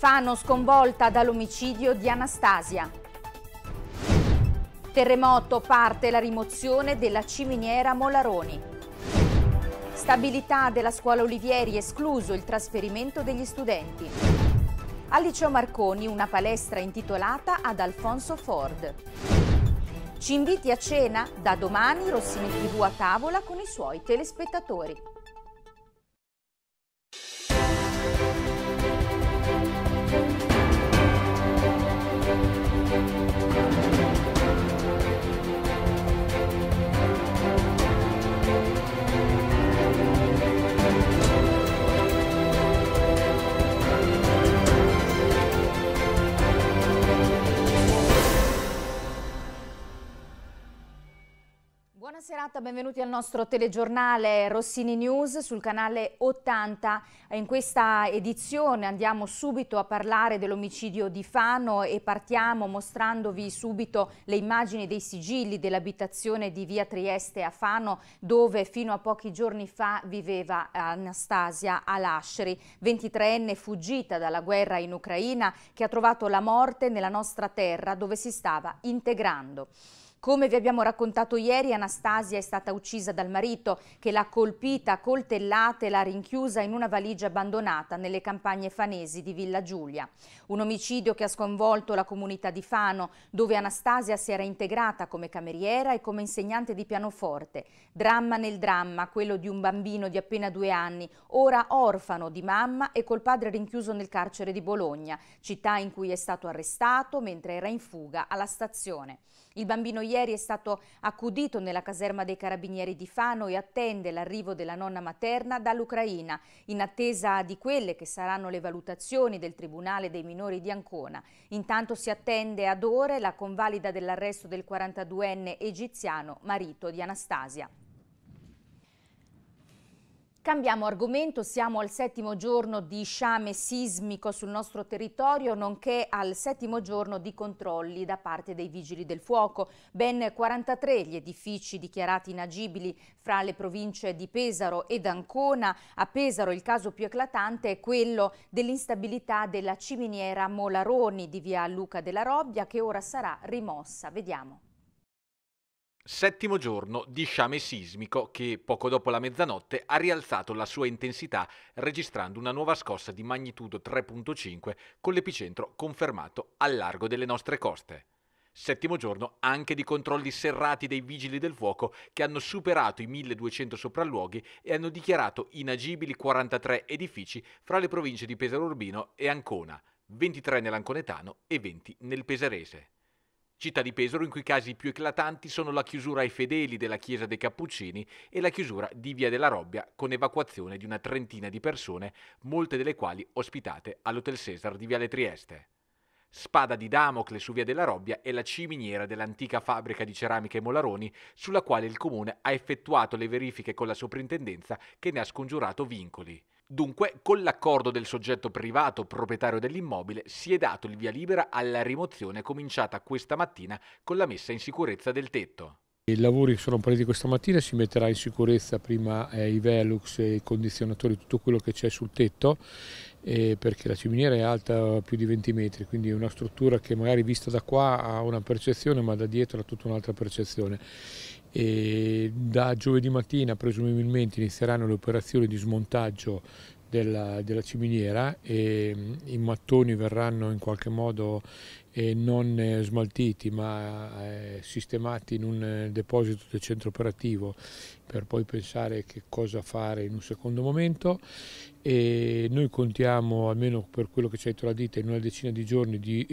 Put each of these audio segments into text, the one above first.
Fano sconvolta dall'omicidio di Anastasia. Terremoto parte la rimozione della ciminiera Molaroni. Stabilità della scuola Olivieri escluso il trasferimento degli studenti. Al liceo Marconi una palestra intitolata ad Alfonso Ford. Ci inviti a cena? Da domani Rossini TV a tavola con i suoi telespettatori. Buona serata, benvenuti al nostro telegiornale Rossini News sul canale 80. In questa edizione andiamo subito a parlare dell'omicidio di Fano e partiamo mostrandovi subito le immagini dei sigilli dell'abitazione di via Trieste a Fano dove fino a pochi giorni fa viveva Anastasia Alasceri, 23enne fuggita dalla guerra in Ucraina che ha trovato la morte nella nostra terra dove si stava integrando. Come vi abbiamo raccontato ieri, Anastasia è stata uccisa dal marito che l'ha colpita, a coltellate e l'ha rinchiusa in una valigia abbandonata nelle campagne fanesi di Villa Giulia. Un omicidio che ha sconvolto la comunità di Fano, dove Anastasia si era integrata come cameriera e come insegnante di pianoforte. Dramma nel dramma, quello di un bambino di appena due anni, ora orfano di mamma e col padre rinchiuso nel carcere di Bologna, città in cui è stato arrestato mentre era in fuga alla stazione. Il bambino ieri è stato accudito nella caserma dei carabinieri di Fano e attende l'arrivo della nonna materna dall'Ucraina, in attesa di quelle che saranno le valutazioni del Tribunale dei minori di Ancona. Intanto si attende ad ore la convalida dell'arresto del 42enne egiziano, marito di Anastasia. Cambiamo argomento, siamo al settimo giorno di sciame sismico sul nostro territorio, nonché al settimo giorno di controlli da parte dei vigili del fuoco. Ben 43 gli edifici dichiarati inagibili fra le province di Pesaro ed Ancona. A Pesaro il caso più eclatante è quello dell'instabilità della ciminiera Molaroni di via Luca della Robbia che ora sarà rimossa. Vediamo. Settimo giorno di sciame sismico che poco dopo la mezzanotte ha rialzato la sua intensità registrando una nuova scossa di magnitudo 3.5 con l'epicentro confermato al largo delle nostre coste. Settimo giorno anche di controlli serrati dei vigili del fuoco che hanno superato i 1200 sopralluoghi e hanno dichiarato inagibili 43 edifici fra le province di Pesaro Urbino e Ancona, 23 nell'Anconetano e 20 nel Pesarese. Città di Pesaro in cui i casi più eclatanti sono la chiusura ai fedeli della Chiesa dei Cappuccini e la chiusura di Via della Robbia con evacuazione di una trentina di persone, molte delle quali ospitate all'Hotel Cesar di Viale Trieste. Spada di Damocle su Via della Robbia è la ciminiera dell'antica fabbrica di ceramica e molaroni sulla quale il comune ha effettuato le verifiche con la soprintendenza che ne ha scongiurato vincoli. Dunque, con l'accordo del soggetto privato proprietario dell'immobile, si è dato il via libera alla rimozione cominciata questa mattina con la messa in sicurezza del tetto. I lavori sono partiti questa mattina, si metterà in sicurezza prima eh, i Velux, i condizionatori, tutto quello che c'è sul tetto, eh, perché la ciminiera è alta più di 20 metri, quindi è una struttura che magari vista da qua ha una percezione, ma da dietro ha tutta un'altra percezione e da giovedì mattina presumibilmente inizieranno le operazioni di smontaggio della, della ciminiera e mm, i mattoni verranno in qualche modo non eh, smaltiti ma eh, sistemati in un eh, deposito del centro operativo per poi pensare che cosa fare in un secondo momento e noi contiamo almeno per quello che c'è dietro la ditta in una decina di giorni di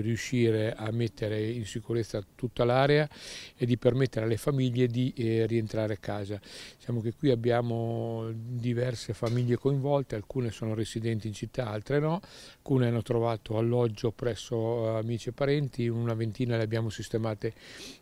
riuscire a mettere in sicurezza tutta l'area e di permettere alle famiglie di rientrare a casa. Diciamo che qui abbiamo diverse famiglie coinvolte, alcune sono residenti in città, altre no, alcune hanno trovato alloggio presso amici e parenti, una ventina le abbiamo sistemate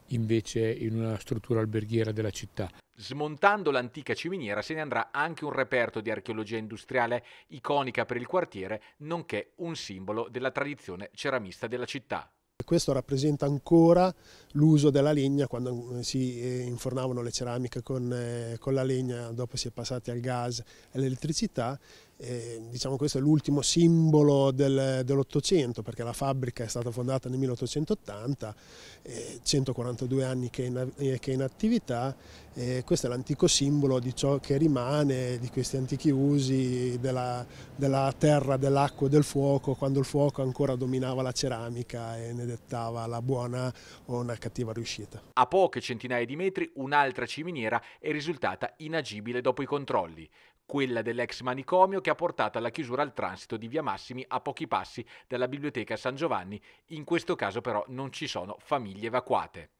invece in una struttura alberghiera della città. Smontando l'antica ciminiera se ne andrà anche un reperto di archeologia industriale iconica per il quartiere, nonché un simbolo della tradizione ceramista della città. Questo rappresenta ancora l'uso della legna quando eh, si eh, infornavano le ceramiche con, eh, con la legna, dopo si è passati al gas e all'elettricità e, eh, diciamo questo è l'ultimo simbolo del, dell'Ottocento perché la fabbrica è stata fondata nel 1880, eh, 142 anni che è in, eh, che è in attività e questo è l'antico simbolo di ciò che rimane di questi antichi usi della, della terra, dell'acqua e del fuoco quando il fuoco ancora dominava la ceramica e ne dettava la buona o una cattiva riuscita. A poche centinaia di metri un'altra ciminiera è risultata inagibile dopo i controlli quella dell'ex manicomio che ha portato alla chiusura al transito di Via Massimi a pochi passi dalla biblioteca San Giovanni, in questo caso però non ci sono famiglie evacuate.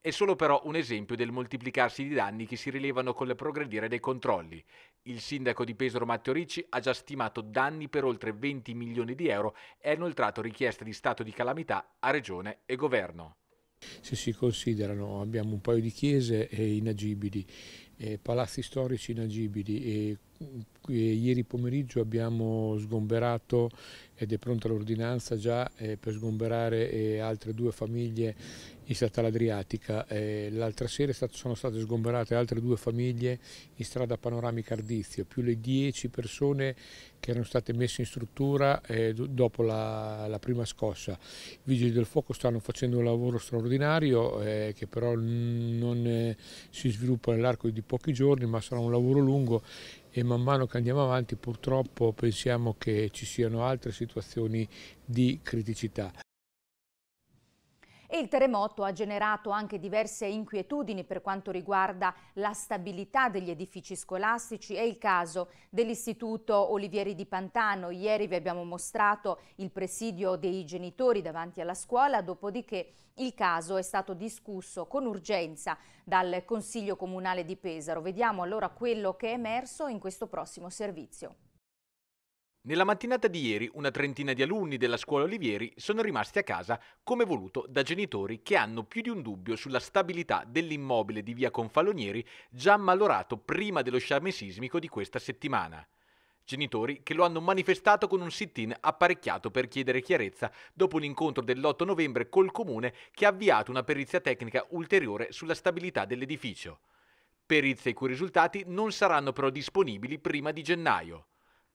È solo però un esempio del moltiplicarsi di danni che si rilevano col progredire dei controlli. Il sindaco di Pesaro Matteo Ricci ha già stimato danni per oltre 20 milioni di euro e ha inoltrato richieste di stato di calamità a regione e governo. Se si considerano abbiamo un paio di chiese eh, inagibili, eh, palazzi storici inagibili eh, eh, ieri pomeriggio abbiamo sgomberato ed è pronta l'ordinanza già eh, per sgomberare eh, altre due famiglie in strada all'Adriatica. l'altra sera sono state sgomberate altre due famiglie in strada Panoramica Ardizio, più le 10 persone che erano state messe in struttura dopo la, la prima scossa. I vigili del fuoco stanno facendo un lavoro straordinario che però non si sviluppa nell'arco di pochi giorni ma sarà un lavoro lungo e man mano che andiamo avanti purtroppo pensiamo che ci siano altre situazioni di criticità. E il terremoto ha generato anche diverse inquietudini per quanto riguarda la stabilità degli edifici scolastici. È il caso dell'Istituto Olivieri di Pantano. Ieri vi abbiamo mostrato il presidio dei genitori davanti alla scuola, dopodiché il caso è stato discusso con urgenza dal Consiglio Comunale di Pesaro. Vediamo allora quello che è emerso in questo prossimo servizio. Nella mattinata di ieri una trentina di alunni della scuola Olivieri sono rimasti a casa come voluto da genitori che hanno più di un dubbio sulla stabilità dell'immobile di via Confalonieri già ammalorato prima dello sciame sismico di questa settimana. Genitori che lo hanno manifestato con un sit-in apparecchiato per chiedere chiarezza dopo l'incontro dell'8 novembre col comune che ha avviato una perizia tecnica ulteriore sulla stabilità dell'edificio. Perizie i cui risultati non saranno però disponibili prima di gennaio.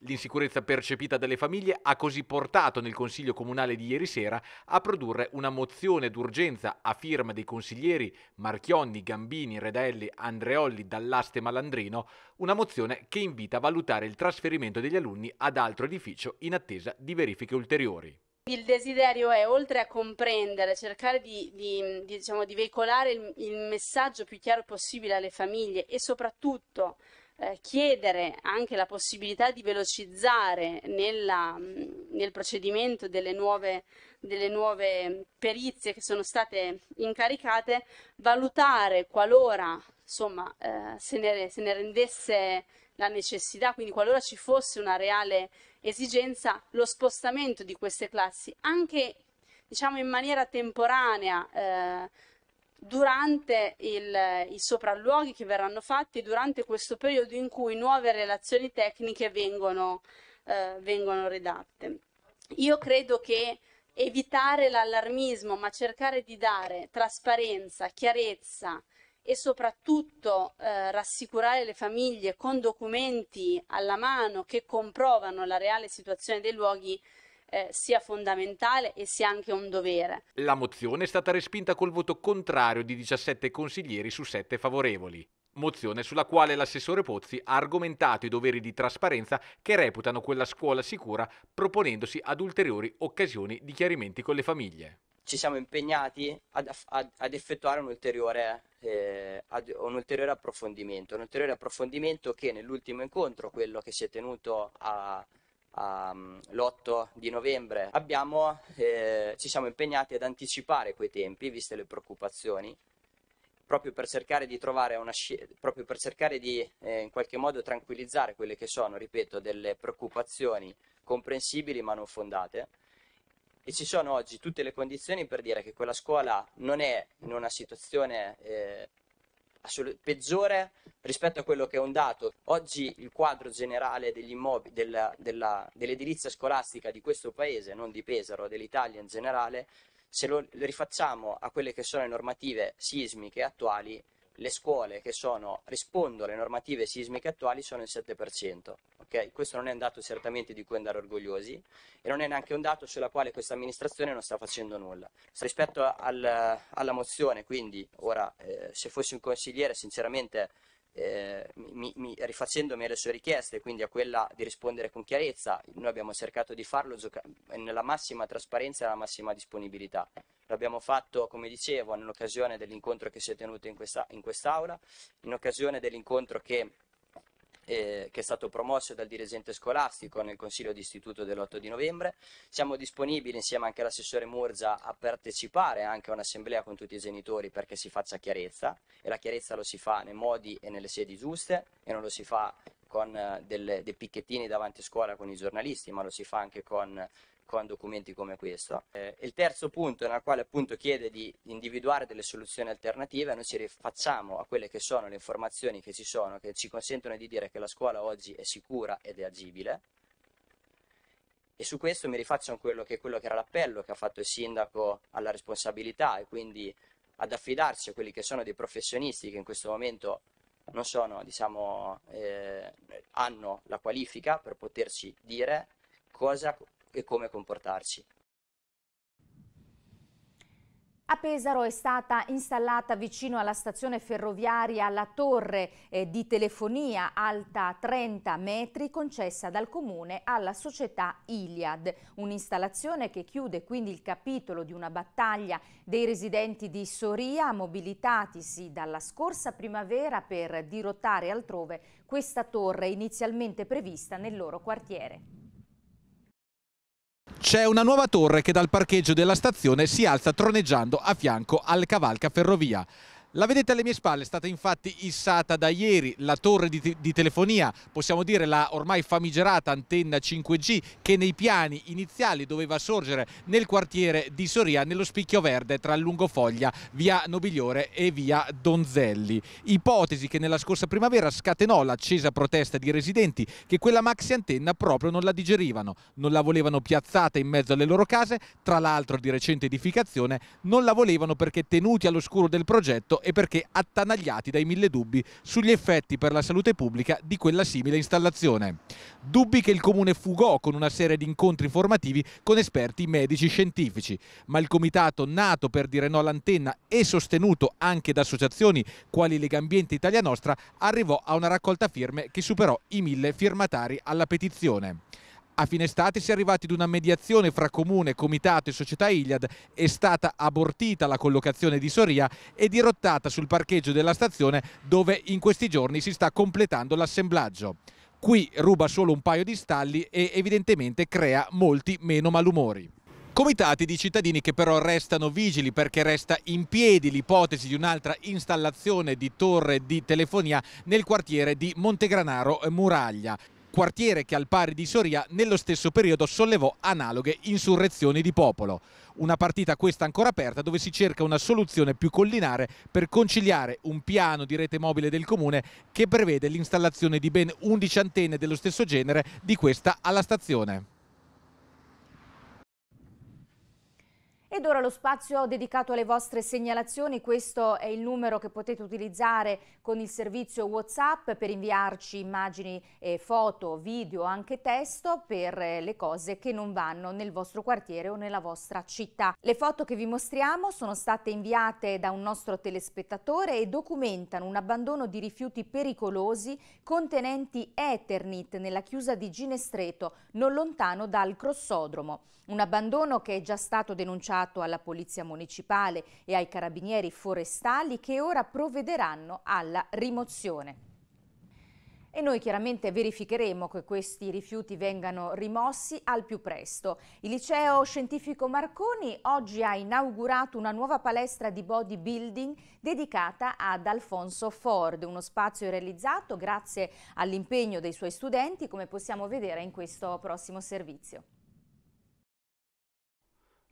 L'insicurezza percepita dalle famiglie ha così portato nel Consiglio Comunale di ieri sera a produrre una mozione d'urgenza a firma dei consiglieri Marchionni, Gambini, Redelli, Andreolli, Dallaste e Malandrino, una mozione che invita a valutare il trasferimento degli alunni ad altro edificio in attesa di verifiche ulteriori. Il desiderio è, oltre a comprendere, cercare di, di, di, diciamo, di veicolare il, il messaggio più chiaro possibile alle famiglie e soprattutto eh, chiedere anche la possibilità di velocizzare nella, mm, nel procedimento delle nuove, delle nuove perizie che sono state incaricate, valutare qualora insomma, eh, se, ne, se ne rendesse la necessità, quindi qualora ci fosse una reale esigenza, lo spostamento di queste classi, anche diciamo in maniera temporanea. Eh, durante il, i sopralluoghi che verranno fatti, durante questo periodo in cui nuove relazioni tecniche vengono, eh, vengono redatte. Io credo che evitare l'allarmismo, ma cercare di dare trasparenza, chiarezza e soprattutto eh, rassicurare le famiglie con documenti alla mano che comprovano la reale situazione dei luoghi eh, sia fondamentale e sia anche un dovere. La mozione è stata respinta col voto contrario di 17 consiglieri su 7 favorevoli. Mozione sulla quale l'assessore Pozzi ha argomentato i doveri di trasparenza che reputano quella scuola sicura, proponendosi ad ulteriori occasioni di chiarimenti con le famiglie. Ci siamo impegnati ad, ad, ad effettuare un ulteriore, eh, ad, un ulteriore, approfondimento, un ulteriore approfondimento che nell'ultimo incontro, quello che si è tenuto a, um, ehm, l'8 di novembre abbiamo, eh, ci siamo impegnati ad anticipare quei tempi, viste le preoccupazioni, proprio per cercare di trovare una scelta, proprio per cercare di eh, in qualche modo tranquillizzare quelle che sono, ripeto, delle preoccupazioni comprensibili ma non fondate. E ci sono oggi tutte le condizioni per dire che quella scuola non è in una situazione eh, assolut- peggiore rispetto a quello che è un dato. Oggi il quadro generale immob- della, della, dell'edilizia scolastica di questo paese, non di Pesaro, dell'Italia in generale, se lo rifacciamo a quelle che sono le normative sismiche attuali, le scuole che sono, rispondono alle normative sismiche attuali sono il 7%. Okay? Questo non è un dato certamente di cui andare orgogliosi e non è neanche un dato sulla quale questa amministrazione non sta facendo nulla. Rispetto al, alla mozione, quindi ora eh, se fossi un consigliere sinceramente eh, mi, mi, rifacendomi alle sue richieste, quindi a quella di rispondere con chiarezza, noi abbiamo cercato di farlo gioca- nella massima trasparenza e nella massima disponibilità. L'abbiamo fatto, come dicevo, nell'occasione dell'incontro che si è tenuto in, questa, in quest'aula, in occasione dell'incontro che eh, che è stato promosso dal dirigente scolastico nel consiglio d'istituto dell'8 di novembre. Siamo disponibili insieme anche all'assessore Murgia a partecipare anche a un'assemblea con tutti i genitori perché si faccia chiarezza e la chiarezza lo si fa nei modi e nelle sedi giuste e non lo si fa con eh, delle, dei picchettini davanti a scuola con i giornalisti, ma lo si fa anche con con documenti come questo. Eh, il terzo punto, nel quale appunto chiede di individuare delle soluzioni alternative, noi ci rifacciamo a quelle che sono le informazioni che ci sono, che ci consentono di dire che la scuola oggi è sicura ed è agibile. E su questo mi rifaccio a quello che, quello che era l'appello che ha fatto il sindaco alla responsabilità e quindi ad affidarsi a quelli che sono dei professionisti che in questo momento non sono, diciamo, eh, hanno la qualifica per poterci dire cosa e come comportarci. A Pesaro è stata installata vicino alla stazione ferroviaria la torre eh, di telefonia alta 30 metri concessa dal comune alla società Iliad, un'installazione che chiude quindi il capitolo di una battaglia dei residenti di Soria mobilitatisi dalla scorsa primavera per dirottare altrove questa torre inizialmente prevista nel loro quartiere. C'è una nuova torre che dal parcheggio della stazione si alza troneggiando a fianco al Cavalca Ferrovia. La vedete alle mie spalle, è stata infatti issata da ieri la torre di, te di, telefonia, possiamo dire la ormai famigerata antenna 5G che nei piani iniziali doveva sorgere nel quartiere di Soria, nello Spicchio Verde tra Lungofoglia, via Nobigliore e via Donzelli. Ipotesi che nella scorsa primavera scatenò l'accesa protesta di residenti che quella maxi antenna proprio non la digerivano, non la volevano piazzata in mezzo alle loro case, tra l'altro di recente edificazione, non la volevano perché tenuti all'oscuro del progetto e perché attanagliati dai mille dubbi sugli effetti per la salute pubblica di quella simile installazione. Dubbi che il comune fugò con una serie di incontri formativi con esperti medici scientifici, ma il comitato nato per dire no all'antenna e sostenuto anche da associazioni quali Legambiente Italia Nostra arrivò a una raccolta firme che superò i mille firmatari alla petizione. A fine estate si è arrivati ad una mediazione fra Comune, Comitato e Società Iliad, è stata abortita la collocazione di Soria e dirottata sul parcheggio della stazione dove in questi giorni si sta completando l'assemblaggio. Qui ruba solo un paio di stalli e evidentemente crea molti meno malumori. Comitati di cittadini che però restano vigili perché resta in piedi l'ipotesi di un'altra installazione di torre di telefonia nel quartiere di Montegranaro Muraglia quartiere che al pari di Soria nello stesso periodo sollevò analoghe insurrezioni di popolo. Una partita questa ancora aperta dove si cerca una soluzione più collinare per conciliare un piano di rete mobile del comune che prevede l'installazione di ben 11 antenne dello stesso genere di questa alla stazione. Ed ora lo spazio dedicato alle vostre segnalazioni, questo è il numero che potete utilizzare con il servizio Whatsapp per inviarci immagini, eh, foto, video, anche testo per eh, le cose che non vanno nel vostro quartiere o nella vostra città. Le foto che vi mostriamo sono state inviate da un nostro telespettatore e documentano un abbandono di rifiuti pericolosi contenenti Eternit nella chiusa di Ginestreto, non lontano dal Crossodromo. Un abbandono che è già stato denunciato affidato alla Polizia Municipale e ai Carabinieri Forestali che ora provvederanno alla rimozione. E noi chiaramente verificheremo che questi rifiuti vengano rimossi al più presto. Il liceo scientifico Marconi oggi ha inaugurato una nuova palestra di bodybuilding dedicata ad Alfonso Ford, uno spazio realizzato grazie all'impegno dei suoi studenti, come possiamo vedere in questo prossimo servizio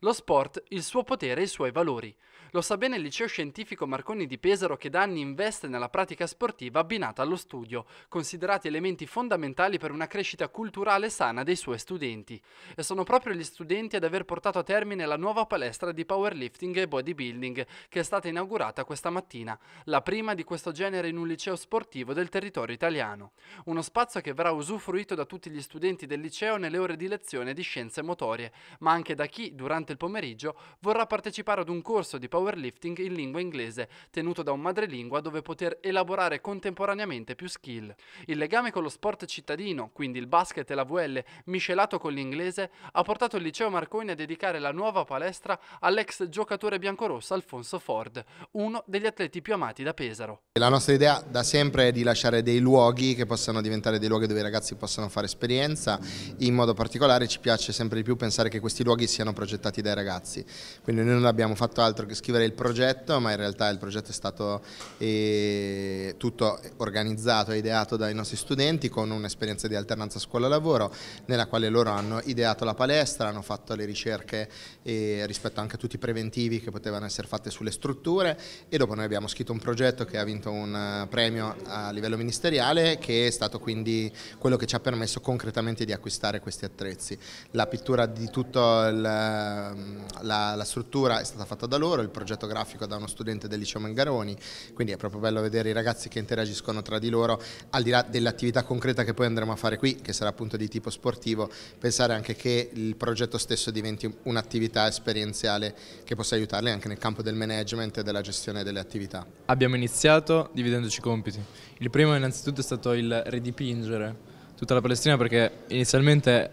lo sport, il suo potere e i suoi valori. Lo sa bene il liceo scientifico Marconi di Pesaro che da anni investe nella pratica sportiva abbinata allo studio, considerati elementi fondamentali per una crescita culturale sana dei suoi studenti. E sono proprio gli studenti ad aver portato a termine la nuova palestra di powerlifting e bodybuilding che è stata inaugurata questa mattina, la prima di questo genere in un liceo sportivo del territorio italiano. Uno spazio che verrà usufruito da tutti gli studenti del liceo nelle ore di lezione di scienze motorie, ma anche da chi, durante il pomeriggio, vorrà partecipare ad un corso di powerlifting powerlifting in lingua inglese, tenuto da un madrelingua dove poter elaborare contemporaneamente più skill. Il legame con lo sport cittadino, quindi il basket e la VL, miscelato con l'inglese, ha portato il liceo Marconi a dedicare la nuova palestra all'ex giocatore biancorosso Alfonso Ford, uno degli atleti più amati da Pesaro. La nostra idea da sempre è di lasciare dei luoghi che possano diventare dei luoghi dove i ragazzi possano fare esperienza, in modo particolare ci piace sempre di più pensare che questi luoghi siano progettati dai ragazzi, quindi noi non abbiamo fatto altro che scrivere scrivere il progetto, ma in realtà il progetto è stato eh, tutto organizzato e ideato dai nostri studenti con un'esperienza di alternanza scuola-lavoro nella quale loro hanno ideato la palestra, hanno fatto le ricerche eh, rispetto anche a tutti i preventivi che potevano essere fatte sulle strutture e dopo noi abbiamo scritto un progetto che ha vinto un eh, premio a livello ministeriale che è stato quindi quello che ci ha permesso concretamente di acquistare questi attrezzi. La pittura di tutta la, ehm, la, la struttura è stata fatta da loro, il progetto progetto grafico da uno studente del liceo Mangaroni, quindi è proprio bello vedere i ragazzi che interagiscono tra di loro, al di là dell'attività concreta che poi andremo a fare qui, che sarà appunto di tipo sportivo, pensare anche che il progetto stesso diventi un'attività esperienziale che possa aiutarli anche nel campo del management e della gestione delle attività. Abbiamo iniziato dividendoci i compiti. Il primo innanzitutto è stato il ridipingere tutta la Palestina perché inizialmente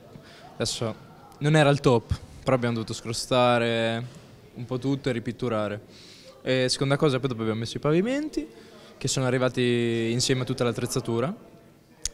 adesso non era il top, però abbiamo dovuto scrostare, un po' tutto e ripitturare. E seconda cosa, poi dopo abbiamo messo i pavimenti, che sono arrivati insieme a tutta l'attrezzatura,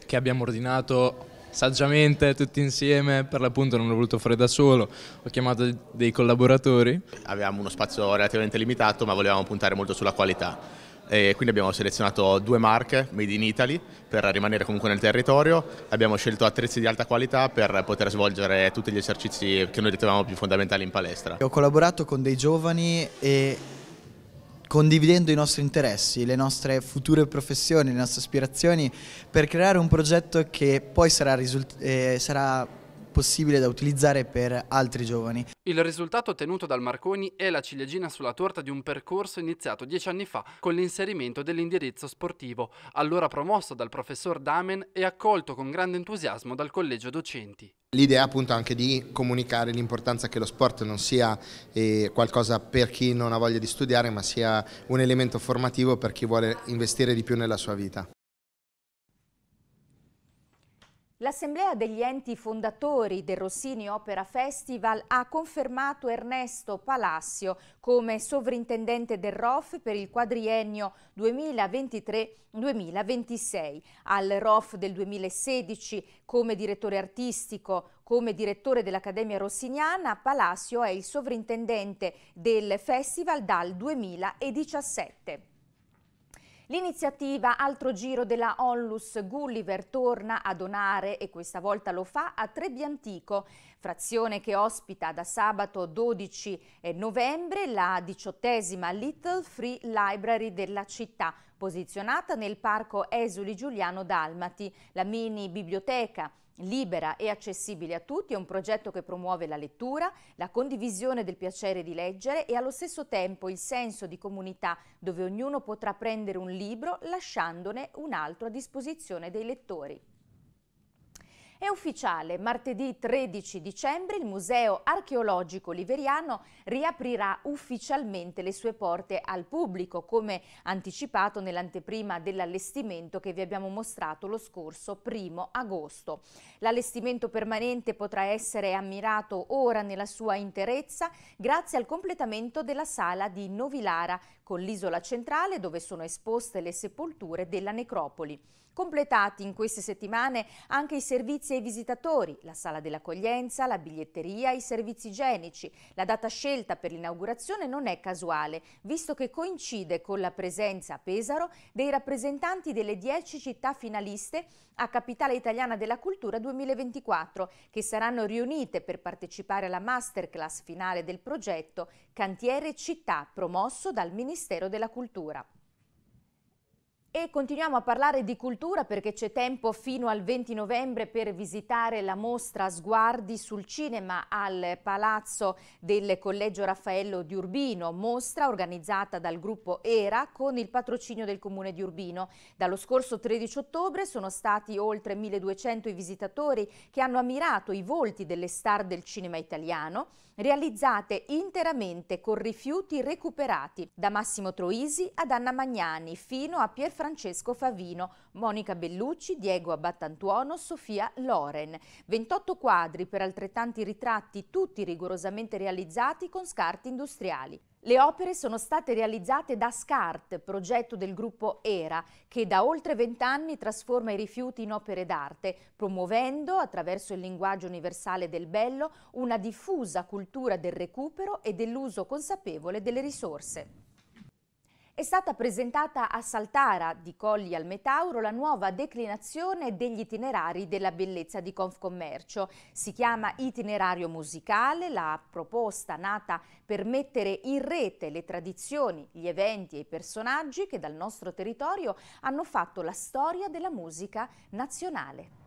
che abbiamo ordinato saggiamente tutti insieme, per l'appunto non l'ho voluto fare da solo, ho chiamato dei collaboratori. Avevamo uno spazio relativamente limitato ma volevamo puntare molto sulla qualità e quindi abbiamo selezionato due marche made in Italy per rimanere comunque nel territorio, abbiamo scelto attrezzi di alta qualità per poter svolgere tutti gli esercizi che noi ritenevamo più fondamentali in palestra. Ho collaborato con dei giovani e condividendo i nostri interessi, le nostre future professioni, le nostre aspirazioni per creare un progetto che poi sarà, risult- eh, sarà possibile da utilizzare per altri giovani. Il risultato ottenuto dal Marconi è la ciliegina sulla torta di un percorso iniziato dieci anni fa con l'inserimento dell'indirizzo sportivo, allora promosso dal professor Damen e accolto con grande entusiasmo dal collegio docenti. L'idea appunto anche di comunicare l'importanza che lo sport non sia eh, qualcosa per chi non ha voglia di studiare ma sia un elemento formativo per chi vuole investire di più nella sua vita. L'Assemblea degli enti fondatori del Rossini Opera Festival ha confermato Ernesto Palacio come sovrintendente del ROF per il quadriennio 2023-2026, al ROF del 2016 come direttore artistico, come direttore dell'Accademia Rossiniana, Palacio è il sovrintendente del festival dal 2017. L'iniziativa Altro Giro della Onlus Gulliver torna a donare, e questa volta lo fa, a Trebbiantico, frazione che ospita da sabato 12 eh, novembre la diciottesima Little Free Library della città, posizionata nel parco Esuli Giuliano Dalmati, la mini biblioteca libera e accessibile a tutti, è un progetto che promuove la lettura, la condivisione del piacere di leggere e allo stesso tempo il senso di comunità dove ognuno potrà prendere un libro lasciandone un altro a disposizione dei lettori. È ufficiale, martedì 13 dicembre il Museo archeologico liveriano riaprirà ufficialmente le sue porte al pubblico, come anticipato nell'anteprima dell'allestimento che vi abbiamo mostrato lo scorso 1 agosto. L'allestimento permanente potrà essere ammirato ora nella sua interezza grazie al completamento della sala di Novilara con l'isola centrale dove sono esposte le sepolture della necropoli. Completati in queste settimane anche i servizi ai visitatori, la sala dell'accoglienza, la biglietteria, i servizi igienici. La data scelta per l'inaugurazione non è casuale, visto che coincide con la presenza a Pesaro dei rappresentanti delle 10 città finaliste a Capitale Italiana della Cultura 2024, che saranno riunite per partecipare alla masterclass finale del progetto Cantiere Città, promosso dal Ministero della Cultura. E continuiamo a parlare di cultura perché c'è tempo fino al 20 novembre per visitare la mostra Sguardi sul cinema al Palazzo del Collegio Raffaello di Urbino, mostra organizzata dal gruppo ERA con il patrocinio del Comune di Urbino. Dallo scorso 13 ottobre sono stati oltre 1200 i visitatori che hanno ammirato i volti delle star del cinema italiano, realizzate interamente con rifiuti recuperati da Massimo Troisi ad Anna Magnani fino a Pierfrancesco Francesco Favino, Monica Bellucci, Diego Abbattantuono, Sofia Loren. 28 quadri per altrettanti ritratti, tutti rigorosamente realizzati con scarti industriali. Le opere sono state realizzate da SCART, progetto del gruppo ERA, che da oltre vent'anni trasforma i rifiuti in opere d'arte, promuovendo, attraverso il linguaggio universale del bello, una diffusa cultura del recupero e dell'uso consapevole delle risorse. È stata presentata a Saltara di Colli al Metauro la nuova declinazione degli itinerari della bellezza di Confcommercio. Si chiama Itinerario Musicale, la proposta nata per mettere in rete le tradizioni, gli eventi e i personaggi che dal nostro territorio hanno fatto la storia della musica nazionale.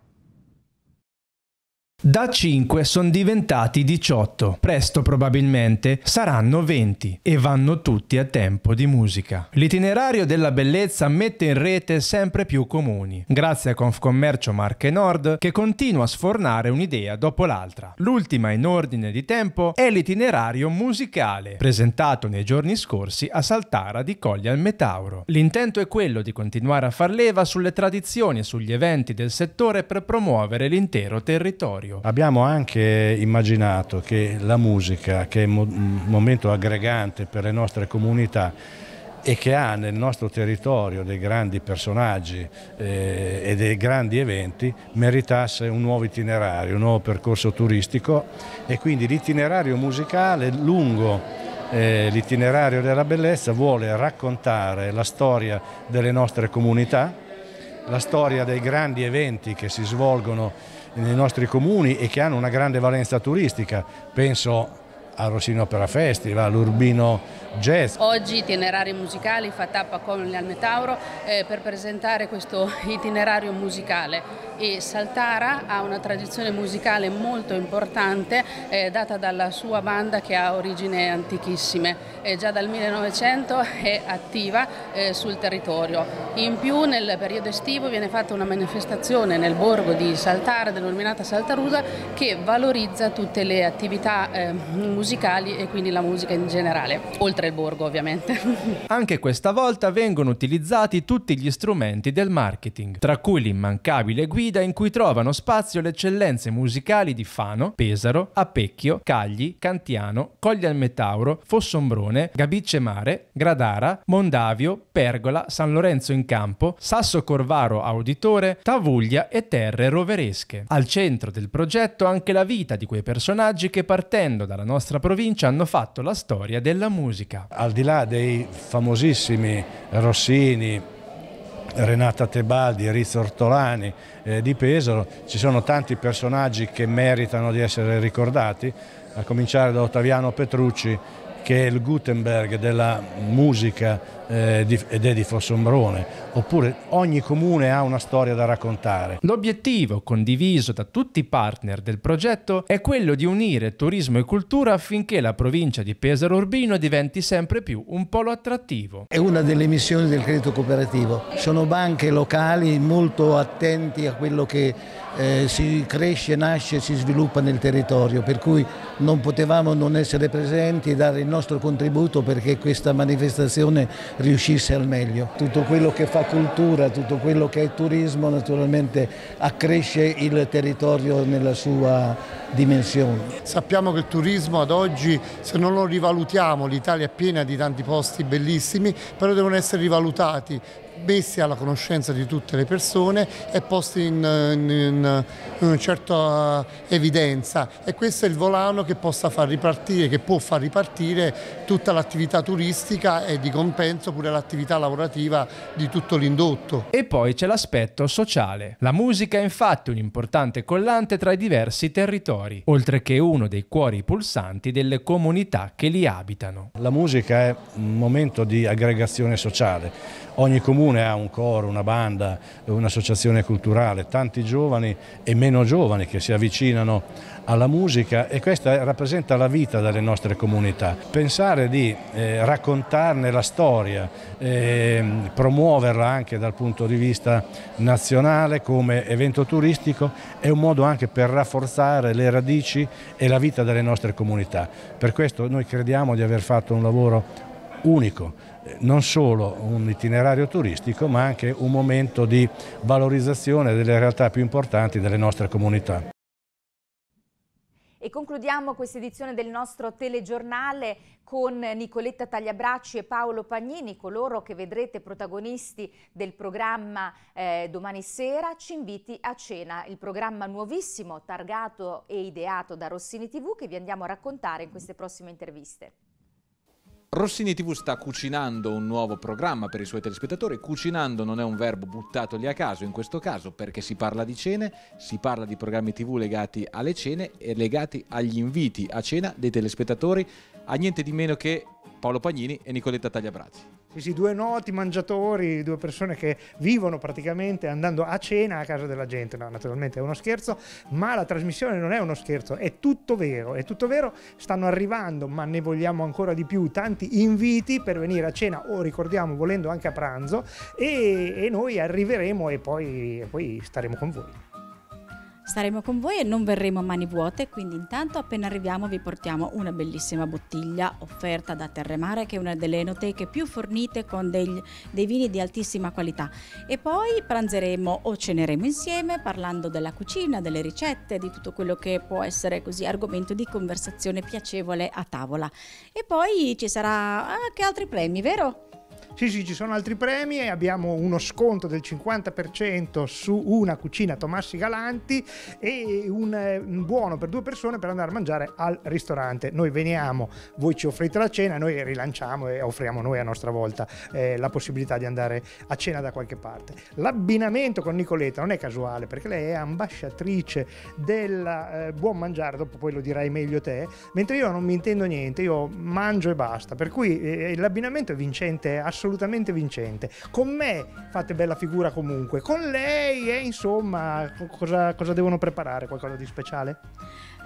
Da 5 sono diventati 18, presto probabilmente saranno 20 e vanno tutti a tempo di musica. L'itinerario della bellezza mette in rete sempre più comuni, grazie a Confcommercio Marche Nord che continua a sfornare un'idea dopo l'altra. L'ultima in ordine di tempo è l'itinerario musicale, presentato nei giorni scorsi a Saltara di Coglia al Metauro. L'intento è quello di continuare a far leva sulle tradizioni e sugli eventi del settore per promuovere l'intero territorio territorio. Abbiamo anche immaginato che la musica, che è un momento aggregante per le nostre comunità, e che ha nel nostro territorio dei grandi personaggi eh, e dei grandi eventi meritasse un nuovo itinerario, un nuovo percorso turistico e quindi l'itinerario musicale lungo eh, l'itinerario della bellezza vuole raccontare la storia delle nostre comunità, la storia dei grandi eventi che si svolgono nei nostri comuni e che hanno una grande valenza turistica, penso al Rossino Opera Festival, all'Urbino Jazz. Oggi Itinerari Musicali fa tappa con al Metauro eh, per presentare questo itinerario musicale e Saltara ha una tradizione musicale molto importante eh, data dalla sua banda che ha origini antichissime, eh, già dal 1900 è attiva eh, sul territorio. In più nel periodo estivo viene fatta una manifestazione nel borgo di Saltara denominata Saltarusa che valorizza tutte le attività musicali eh, musicali e quindi la musica in generale, oltre il borgo ovviamente. Anche questa volta vengono utilizzati tutti gli strumenti del marketing, tra cui l'immancabile guida in cui trovano spazio le eccellenze musicali di Fano, Pesaro, Apecchio, Cagli, Cantiano, Cogli al Metauro, Fossombrone, Gabicce Mare, Gradara, Mondavio, Pergola, San Lorenzo in Campo, Sasso Corvaro Auditore, Tavuglia e Terre Roveresche. Al centro del progetto anche la vita di quei personaggi che partendo dalla nostra nostra provincia hanno fatto la storia della musica. Al di là dei famosissimi Rossini, Renata Tebaldi, Rizzo Ortolani eh, di Pesaro, ci sono tanti personaggi che meritano di essere ricordati, a cominciare da Ottaviano Petrucci che è il Gutenberg della musica eh, di, ed è di Fossombrone, oppure ogni comune ha una storia da raccontare. L'obiettivo, condiviso da tutti i partner del progetto, è quello di unire turismo e cultura affinché la provincia di Pesaro Urbino diventi sempre più un polo attrattivo. È una delle missioni del credito cooperativo. Sono banche locali molto attenti a quello che eh, si cresce, nasce e si sviluppa nel territorio, per cui non potevamo non essere presenti e dare il nostro nostro contributo perché questa manifestazione riuscisse al meglio. Tutto quello che fa cultura, tutto quello che è turismo naturalmente accresce il territorio nella sua dimensione. Sappiamo che il turismo ad oggi, se non lo rivalutiamo, l'Italia è piena di tanti posti bellissimi, però devono essere rivalutati messi alla conoscenza di tutte le persone e posti in, in, in, una certa evidenza e questo è il volano che, possa far ripartire, che può far ripartire tutta l'attività turistica e di compenso pure l'attività lavorativa di tutto l'indotto. E poi c'è l'aspetto sociale. La musica è infatti un importante collante tra i diversi territori, oltre che uno dei cuori pulsanti delle comunità che li abitano. La musica è un momento di aggregazione sociale Ogni comune ha un coro, una banda, un'associazione culturale, tanti giovani e meno giovani che si avvicinano alla musica e questa rappresenta la vita delle nostre comunità. Pensare di eh, raccontarne la storia, eh, promuoverla anche dal punto di vista nazionale come evento turistico è un modo anche per rafforzare le radici e la vita delle nostre comunità. Per questo noi crediamo di aver fatto un lavoro unico non solo un itinerario turistico ma anche un momento di valorizzazione delle realtà più importanti delle nostre comunità. E concludiamo questa edizione del nostro telegiornale con Nicoletta Tagliabracci e Paolo Pagnini, coloro che vedrete protagonisti del programma eh, domani sera, ci inviti a cena, il programma nuovissimo, targato e ideato da Rossini TV che vi andiamo a raccontare in queste prossime interviste. Rossini TV sta cucinando un nuovo programma per i suoi telespettatori. Cucinando non è un verbo buttato lì a caso in questo caso perché si parla di cene, si parla di programmi TV legati alle cene e legati agli inviti a cena dei telespettatori a niente di meno che Paolo Pagnini e Nicoletta Tagliabrazzi. Sì, sì, due noti mangiatori, due persone che vivono praticamente andando a cena a casa della gente. No, naturalmente è uno scherzo, ma la trasmissione non è uno scherzo, è tutto vero, è tutto vero. Stanno arrivando, ma ne vogliamo ancora di più, tanti inviti per venire a cena o ricordiamo volendo anche a pranzo e, e noi arriveremo e poi, e poi staremo con voi. Saremo con voi e non verremo a mani vuote, quindi intanto appena arriviamo vi portiamo una bellissima bottiglia offerta da Terremare che è una delle enoteche più fornite con dei, dei vini di altissima qualità. E poi pranzeremo o ceneremo insieme parlando della cucina, delle ricette, di tutto quello che può essere così argomento di conversazione piacevole a tavola. E poi ci sarà anche altri premi, vero? Sì, sì, ci sono altri premi e abbiamo uno sconto del 50% su una cucina Tomassi Galanti e un, eh, un buono per due persone per andare a mangiare al ristorante. Noi veniamo, voi ci offrite la cena, noi rilanciamo e offriamo noi a nostra volta eh, la possibilità di andare a cena da qualche parte. L'abbinamento con Nicoletta non è casuale perché lei è ambasciatrice del eh, buon mangiare, dopo poi lo dirai meglio te, mentre io non mi intendo niente, io mangio e basta, per cui eh, l'abbinamento è vincente assolutamente assolutamente vincente. Con me fate bella figura comunque, con lei, eh, insomma, cosa, cosa devono preparare? Qualcosa di speciale?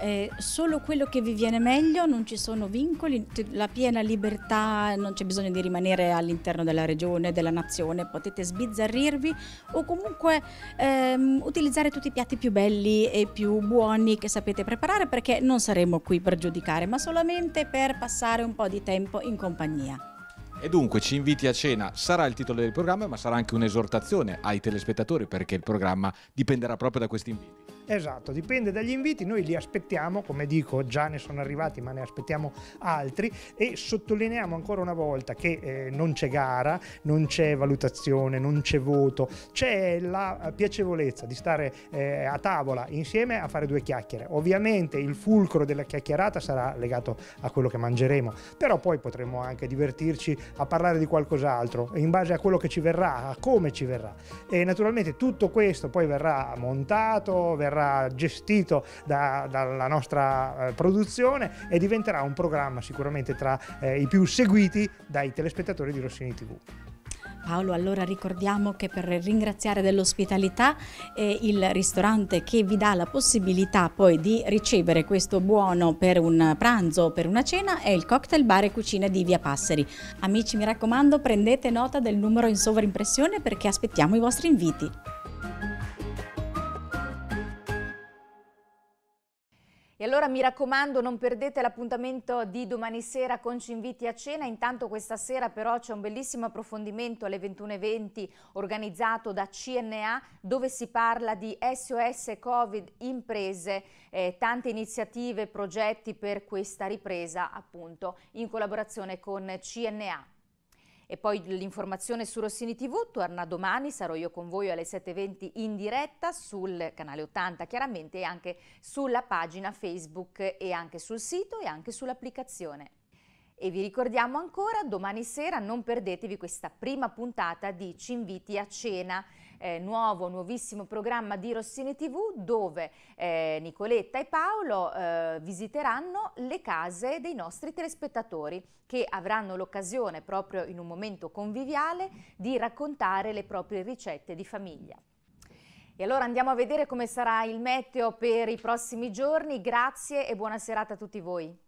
Eh, solo quello che vi viene meglio, non ci sono vincoli, la piena libertà, non c'è bisogno di rimanere all'interno della regione, della nazione, potete sbizzarrirvi o comunque ehm, utilizzare tutti i piatti più belli e più buoni che sapete preparare perché non saremo qui per giudicare, ma solamente per passare un po' di tempo in compagnia. E dunque ci inviti a cena, sarà il titolo del programma, ma sarà anche un'esortazione ai telespettatori perché il programma dipenderà proprio da questi inviti. Esatto, dipende dagli inviti, noi li aspettiamo, come dico già ne sono arrivati ma ne aspettiamo altri e sottolineiamo ancora una volta che eh, non c'è gara, non c'è valutazione, non c'è voto, c'è la eh, piacevolezza di stare eh, a tavola insieme a fare due chiacchiere. Ovviamente il fulcro della chiacchierata sarà legato a quello che mangeremo, però poi potremo anche divertirci a parlare di qualcos'altro in base a quello che ci verrà, a come ci verrà. E naturalmente tutto questo poi verrà montato, verrà verrà gestito da, dalla nostra eh, produzione e diventerà un programma sicuramente tra eh, i più seguiti dai telespettatori di Rossini TV. Paolo, allora ricordiamo che per ringraziare dell'ospitalità eh, il ristorante che vi dà la possibilità poi di ricevere questo buono per un pranzo o per una cena è il Cocktail Bar e Cucina di Via Passeri. Amici mi raccomando prendete nota del numero in sovraimpressione perché aspettiamo i vostri inviti. E allora mi raccomando non perdete l'appuntamento di domani sera con ci inviti a cena, intanto questa sera però c'è un bellissimo approfondimento alle 21.20 organizzato da CNA dove si parla di SOS Covid imprese, eh, tante iniziative, progetti per questa ripresa appunto in collaborazione con CNA. E poi l'informazione su Rossini TV torna domani, sarò io con voi alle 7.20 in diretta sul canale 80 chiaramente e anche sulla pagina Facebook e anche sul sito e anche sull'applicazione. E vi ricordiamo ancora, domani sera non perdetevi questa prima puntata di Ci inviti a cena eh, nuovo, nuovissimo programma di Rossini TV dove eh, Nicoletta e Paolo eh, visiteranno le case dei nostri telespettatori che avranno l'occasione proprio in un momento conviviale di raccontare le proprie ricette di famiglia. E allora andiamo a vedere come sarà il meteo per i prossimi giorni. Grazie e buona serata a tutti voi.